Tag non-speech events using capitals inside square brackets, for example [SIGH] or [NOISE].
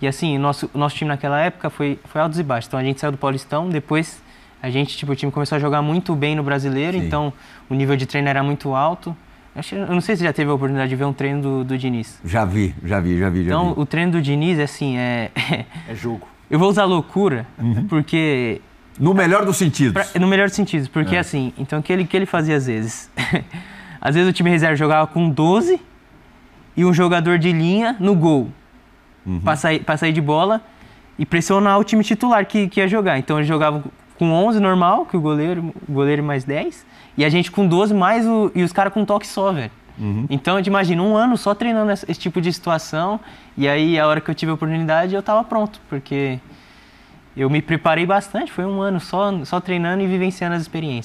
E assim, nosso, nosso time naquela época foi, foi altos e baixos. Então a gente saiu do Paulistão, depois a gente, tipo, o time começou a jogar muito bem no brasileiro, Sim. então o nível de treino era muito alto. Eu não sei se já teve a oportunidade de ver um treino do, do Diniz. Já vi, já vi, já vi. Já então, vi. o treino do Diniz, assim, é. É jogo. [LAUGHS] Eu vou usar loucura, uhum. porque. No melhor dos sentidos. Pra, no melhor dos sentidos, porque é. assim, então o que ele, que ele fazia às vezes? [LAUGHS] às vezes o time reserva jogava com 12 e um jogador de linha no gol uhum. para sair, pra sair de bola e pressionar o time titular que, que ia jogar. Então eles jogavam com 11 normal, que o goleiro, goleiro mais 10, e a gente com 12 mais o, e os caras com toque só, velho. Uhum. Então, imagina, um ano só treinando esse, esse tipo de situação, e aí a hora que eu tive a oportunidade eu estava pronto, porque eu me preparei bastante, foi um ano só, só treinando e vivenciando as experiências.